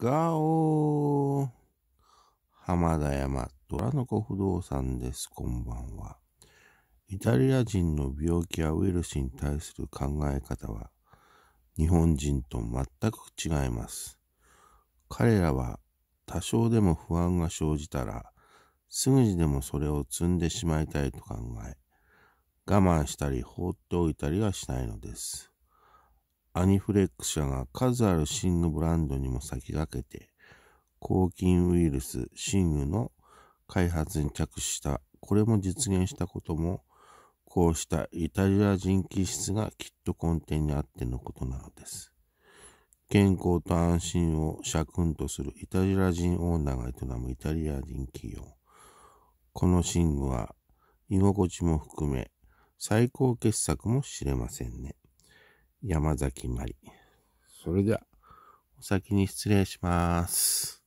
ガー浜田山、虎の子不動産です。こんばんは。イタリア人の病気やウイルスに対する考え方は、日本人と全く違います。彼らは多少でも不安が生じたら、すぐにでもそれを積んでしまいたいと考え、我慢したり放っておいたりはしないのです。アニフレック社が数ある寝具ブランドにも先駆けて、抗菌ウイルス寝具の開発に着手した、これも実現したことも、こうしたイタリア人気質がきっと根底にあってのことなのです。健康と安心を社訓とするイタリア人オーナーが営むイタリア人企業。この寝具は居心地も含め最高傑作も知れませんね。山崎まり。それでは、お先に失礼します。